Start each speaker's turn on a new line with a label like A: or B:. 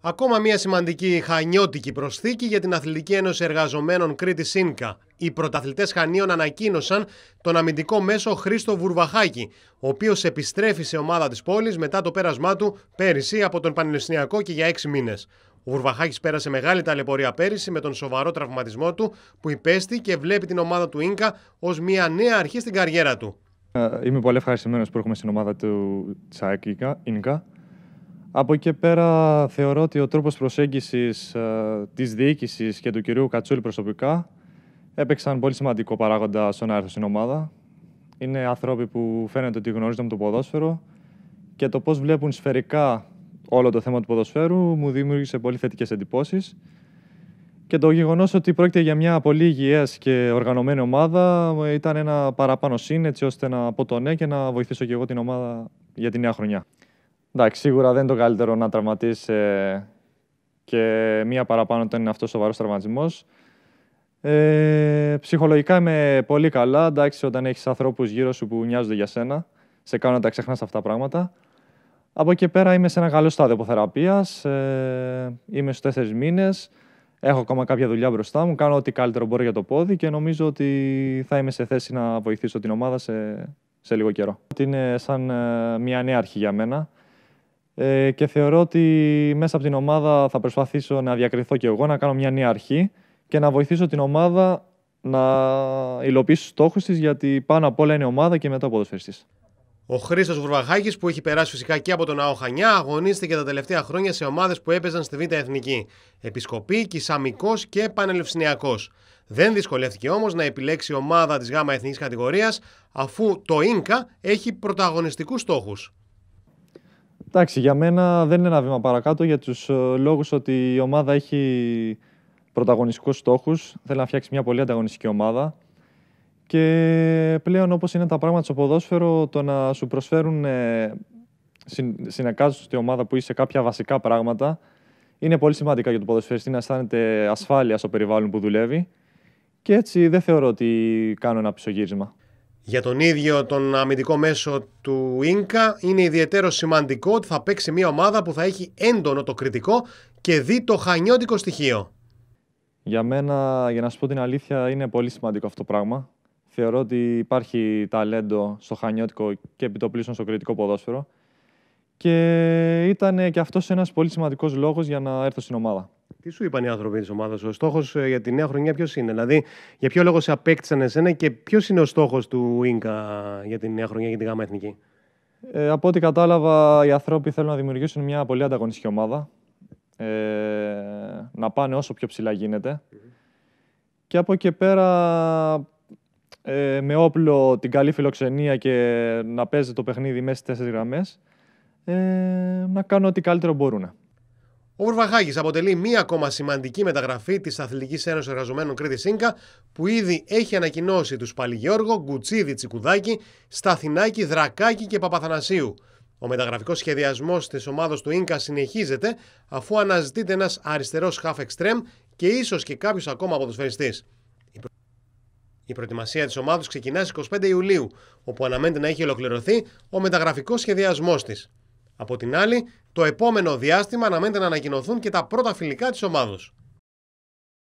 A: Ακόμα μια σημαντική χανιώτικη προσθήκη για την Αθλητική Ένωση Εργαζομένων Κρήτη Σίνκα. Οι πρωταθλητές Χανίων ανακοίνωσαν τον αμυντικό μέσο Χρήστο Βουρβαχάκη, ο οποίος επιστρέφει σε ομάδα της πόλης μετά το πέρασμά του πέρυσι από τον Πανεπιστημιακό και για έξι μήνες. Ο Βουρβαχάκης πέρασε μεγάλη ταλαιπωρία πέρυσι με τον σοβαρό τραυματισμό του που υπέστη και βλέπει την ομάδα του ΙΝΚΑ ως μια νέα αρχή στην καριέρα του.
B: Ε, είμαι πολύ ευχαριστημένος που έρχομαι στην ομάδα του Τσάκ ΙΝΚΑ. Από εκεί πέρα θεωρώ ότι ο τρόπος προσέγγισης ε, της διοίκησης και του κυρίου Κατσούλη προσωπικά έπαιξαν πολύ σημαντικό παράγοντα στο να έρθω στην ομάδα. Είναι άνθρωποι που φαίνεται ότι γνωρίζουν το ποδόσφαιρο και το πώς βλέπουν σφαιρικά όλο το θέμα του ποδοσφαίρου μου δημιούργησε πολύ θετικές εντυπώσεις. Και το γεγονός ότι πρόκειται για μια πολύ υγιές και οργανωμένη ομάδα ε, ήταν ένα παραπάνω σύν, έτσι ώστε να πω το ναι και να βοηθήσω και εγώ την ομάδα για τη νέα χρονιά. Εντάξει, σίγουρα δεν είναι το καλύτερο να τραυματίσεις ε, και μία παραπάνω όταν είναι αυτός ο σοβαρός τραυματισμός. Ε, ψυχολογικά είμαι πολύ καλά. Εντάξει, όταν έχεις ανθρώπους γύρω σου που νοιάζονται για σένα, σε κάνουν να τα ξεχνάς αυτά τα πράγματα. Από εκεί πέρα είμαι σε ένα καλό στάδιο αποθεραπείας. Ε, είμαι στους τέσσερις μήνες. Έχω ακόμα κάποια δουλειά μπροστά μου. Κάνω ό,τι καλύτερο μπορώ για το πόδι και νομίζω ότι θα είμαι σε θέση να βοηθήσω την ομάδα σε, σε λίγο καιρό. Είναι σαν ε, μια νέα αρχή για μένα. Ε, και θεωρώ ότι μέσα από την ομάδα θα προσπαθήσω να διακριθώ και εγώ, να κάνω μια νέα αρχή και να βοηθήσω την ομάδα να υλοποιήσει τους στόχους της, γιατί πάνω απ' όλα είναι ομάδα και μετά ο ποδοσφαιριστής.
A: Ο Χρήστος Βουρβαχάκη, που έχει περάσει φυσικά και από τον ΑΟ Χανιά, αγωνίστηκε τα τελευταία χρόνια σε ομάδες που έπαιζαν στη Β' Εθνική. Επισκοπή, Κισαμικός και Πανελευσυνιακό. Δεν δυσκολεύτηκε όμως να επιλέξει ομάδα της ΓΑΜΑ Εθνικής Κατηγορίας, αφού το νκα έχει πρωταγωνιστικούς στόχους.
B: Εντάξει, για μένα δεν είναι ένα βήμα παρακάτω για τους ε, λόγους ότι η ομάδα έχει πρωταγωνιστικούς στόχους. Θέλει να φτιάξει μια πολύ ανταγωνιστική ομάδα. Και πλέον, όπως είναι τα πράγματα στο ποδόσφαιρο, το να σου προσφέρουν ε, συνεκάζοντα ομάδα που είσαι κάποια βασικά πράγματα είναι πολύ σημαντικά για το ποδοσφαιριστή να αισθάνεται ασφάλεια στο περιβάλλον που δουλεύει. Και έτσι δεν θεωρώ ότι κάνω ένα πισωγύρισμα
A: για τον ίδιο τον αμυντικό μέσο του Ίνκα είναι ιδιαίτερο σημαντικό ότι θα παίξει μια ομάδα που θα έχει έντονο το κριτικό και δει το χανιώτικο στοιχείο. Για μένα, για να σου πω
B: την αλήθεια, είναι πολύ σημαντικό αυτό το πράγμα. Θεωρώ ότι υπάρχει ταλέντο στο χανιώτικο
A: και επί το στο κριτικό ποδόσφαιρο.
B: Και ήταν και αυτός ένας πολύ
A: σημαντικός λόγος για να έρθω στην ομάδα. Τι σου είπαν οι άνθρωποι της ομάδας, Ο στόχος ε, για τη νέα χρονιά ποιος είναι, Δηλαδή, για ποιο λόγο σε απέκτησαν εσένα και ποιος είναι ο στόχος του νκα για τη νέα χρονιά για την ΓΑΜΑ Εθνική. Ε, από ό,τι κατάλαβα, οι άνθρωποι θέλουν να δημιουργήσουν μια πολύ ανταγωνιστική
B: ομάδα. Ε, να πάνε όσο πιο ψηλά γίνεται. Mm-hmm. Και από εκεί πέρα ε, με όπλο την καλή φιλοξενία και να παίζει το παιχνίδι μέσα στις τέσσερις γραμμές, ε, να κάνουν ό,τι καλύτερο μπορούν.
A: Ο Βουρβαχάκη αποτελεί μία ακόμα σημαντική μεταγραφή της Αθλητικής Ένωσης Εργαζομένων Κρήτη Σίνκα, που ήδη έχει ανακοινώσει τους Παλιγιώργο, Γκουτσίδη Τσικουδάκη, Σταθινάκη, Δρακάκη και Παπαθανασίου. Ο μεταγραφικός σχεδιασμός της ομάδα του ΙΝΚΑ συνεχίζεται, αφού αναζητείται ένας αριστερός half extreme και ίσως και κάποιος ακόμα ποδοσφαιριστής. Η προετοιμασία της ομάδα ξεκινά στις 25 Ιουλίου, όπου αναμένεται να έχει ολοκληρωθεί ο μεταγραφικός σχεδιασμός της. Από την άλλη, το επόμενο διάστημα αναμένεται να ανακοινωθούν και τα πρώτα φιλικά της ομάδος.